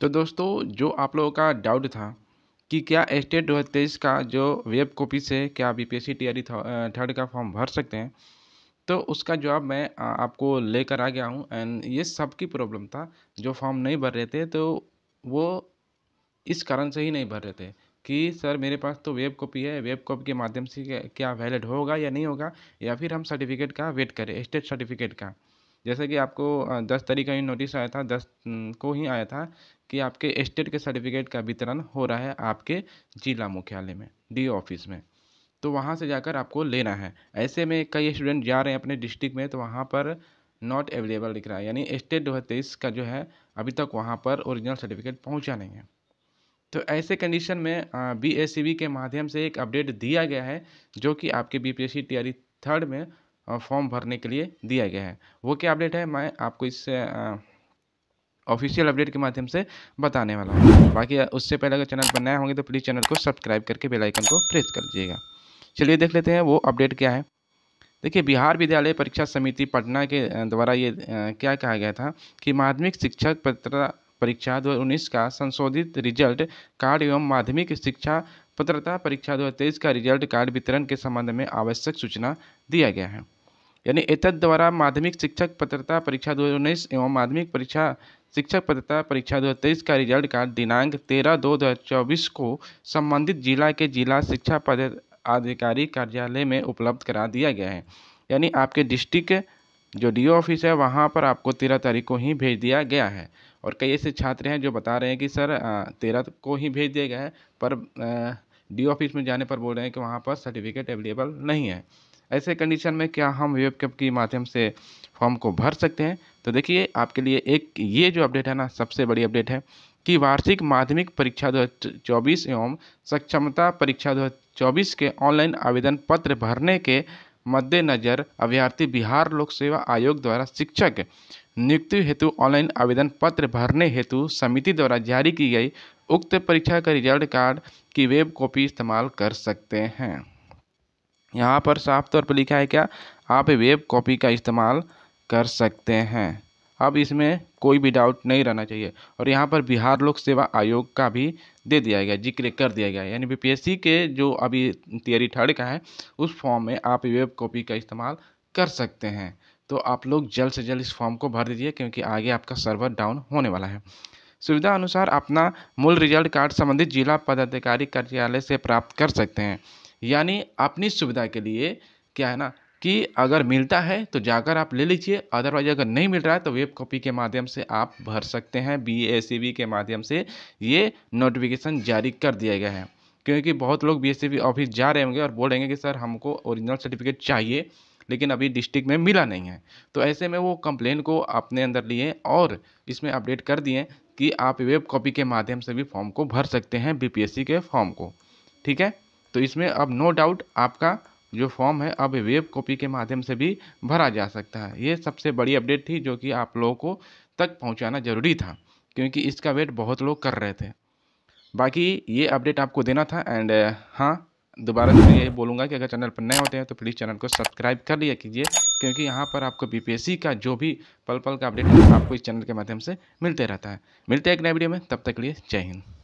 तो दोस्तों जो आप लोगों का डाउट था कि क्या स्टेट दो हज़ार तेईस का जो वेब कॉपी से क्या B P S C T third का फॉर्म भर सकते हैं तो उसका जवाब मैं आपको लेकर आ गया हूँ एंड ये सबकी प्रॉब्लम था जो फॉर्म नहीं भर रहे थे तो वो इस कारण से ही नहीं भर रहे थे कि सर मेरे पास तो वेब कॉपी है वेब कॉपी के माध्यम से क्या वैलिड होगा या नहीं होगा या फिर हम सर्टिफिकेट का वेट करें स्टेट सर्टिफिकेट का जैसे कि आपको दस तारीख का ही नोटिस आया था दस को ही आया था कि आपके स्टेट के सर्टिफिकेट का वितरण हो रहा है आपके जिला मुख्यालय में डी ऑफिस में तो वहाँ से जाकर आपको लेना है ऐसे में कई स्टूडेंट जा रहे हैं अपने डिस्ट्रिक्ट में तो वहाँ पर नॉट अवेलेबल दिख रहा है यानी स्टेट दो का जो है अभी तक वहाँ पर ओरिजिनल सर्टिफिकेट पहुँचा नहीं है तो ऐसे कंडीशन में बी के माध्यम से एक अपडेट दिया गया है जो कि आपके बी पी थर्ड में फॉर्म भरने के लिए दिया गया है वो क्या अपडेट है मैं आपको इस ऑफिशियल अपडेट के माध्यम से बताने वाला हूँ बाकी उससे पहले अगर चैनल पर नए होंगे तो प्लीज़ चैनल को सब्सक्राइब करके बेल आइकन को प्रेस कर दीजिएगा चलिए देख लेते हैं वो अपडेट क्या है देखिए बिहार विद्यालय परीक्षा समिति पटना के द्वारा ये क्या कहा गया था कि माध्यमिक शिक्षक पत्र परीक्षा 2019 का संशोधित रिजल्ट कार्ड एवं माध्यमिक शिक्षा पत्रता परीक्षा 2023 का रिजल्ट कार्ड वितरण के संबंध में आवश्यक सूचना दिया गया है यानी एतद द्वारा माध्यमिक शिक्षक पत्रता परीक्षा दो हज़ार उन्नीस एवं माध्यमिक परीक्षा शिक्षक पत्रता परीक्षा दो हज़ार तेईस का रिजल्ट का दिनांक तेरह दो दो हज़ार चौबीस को संबंधित जिला के जिला शिक्षा पद अधिकारी कार्यालय में उपलब्ध करा दिया गया है यानी आपके डिस्ट्रिक्ट जो डी ऑफिस है वहाँ पर आपको तेरह तारीख को ही भेज दिया गया है और कई ऐसे छात्र हैं जो बता रहे हैं कि सर तेरह को ही भेज दिया गया है पर डी ऑफिस में जाने पर बोल रहे हैं कि वहाँ पर सर्टिफिकेट अवेलेबल नहीं है ऐसे कंडीशन में क्या हम वेब कैप के माध्यम से फॉर्म को भर सकते हैं तो देखिए आपके लिए एक ये जो अपडेट है ना सबसे बड़ी अपडेट है कि वार्षिक माध्यमिक परीक्षा दो एवं सक्षमता परीक्षा दो के ऑनलाइन आवेदन पत्र भरने के मद्देनज़र अभ्यर्थी बिहार लोक सेवा आयोग द्वारा शिक्षक नियुक्ति हेतु ऑनलाइन आवेदन पत्र भरने हेतु समिति द्वारा जारी की गई उक्त परीक्षा का रिजल्ट कार्ड की वेब कॉपी इस्तेमाल कर सकते हैं यहाँ पर साफ तौर पर लिखा है क्या आप वेब कॉपी का इस्तेमाल कर सकते हैं अब इसमें कोई भी डाउट नहीं रहना चाहिए और यहाँ पर बिहार लोक सेवा आयोग का भी दे दिया गया जिक्र कर दिया गया यानी बी के जो अभी तैयारी थर्ड का है उस फॉर्म में आप वेब कॉपी का इस्तेमाल कर सकते हैं तो आप लोग जल्द से जल्द इस फॉर्म को भर दीजिए क्योंकि आगे आपका सर्वर डाउन होने वाला है सुविधा अनुसार अपना मूल रिजल्ट कार्ड संबंधित जिला पदाधिकारी कार्यालय से प्राप्त कर सकते हैं यानी अपनी सुविधा के लिए क्या है ना कि अगर मिलता है तो जाकर आप ले लीजिए अदरवाइज अगर नहीं मिल रहा है तो वेब कॉपी के माध्यम से आप भर सकते हैं बी एस के माध्यम से ये नोटिफिकेशन जारी कर दिया गया है क्योंकि बहुत लोग बी एस ऑफिस जा रहे होंगे और बोलेंगे कि सर हमको ओरिजिनल सर्टिफिकेट चाहिए लेकिन अभी डिस्ट्रिक्ट में मिला नहीं है तो ऐसे में वो कंप्लेन को अपने अंदर लिए और इसमें अपडेट कर दिए कि आप वेब कॉपी के माध्यम से भी फॉर्म को भर सकते हैं सी के फॉर्म को ठीक है तो इसमें अब नो डाउट आपका जो फॉर्म है अब वेब कॉपी के माध्यम से भी भरा जा सकता है ये सबसे बड़ी अपडेट थी जो कि आप लोगों को तक पहुंचाना ज़रूरी था क्योंकि इसका वेट बहुत लोग कर रहे थे बाकी ये अपडेट आपको देना था एंड हाँ दोबारा से यही बोलूँगा कि अगर चैनल पर नए होते हैं तो प्लीज़ चैनल को सब्सक्राइब कर लिया कीजिए क्योंकि यहाँ पर आपको बी का जो भी पल पल का अपडेट आपको इस चैनल के माध्यम से मिलते रहता है मिलते हैं एक नए वीडियो में तब तक के लिए जय हिंद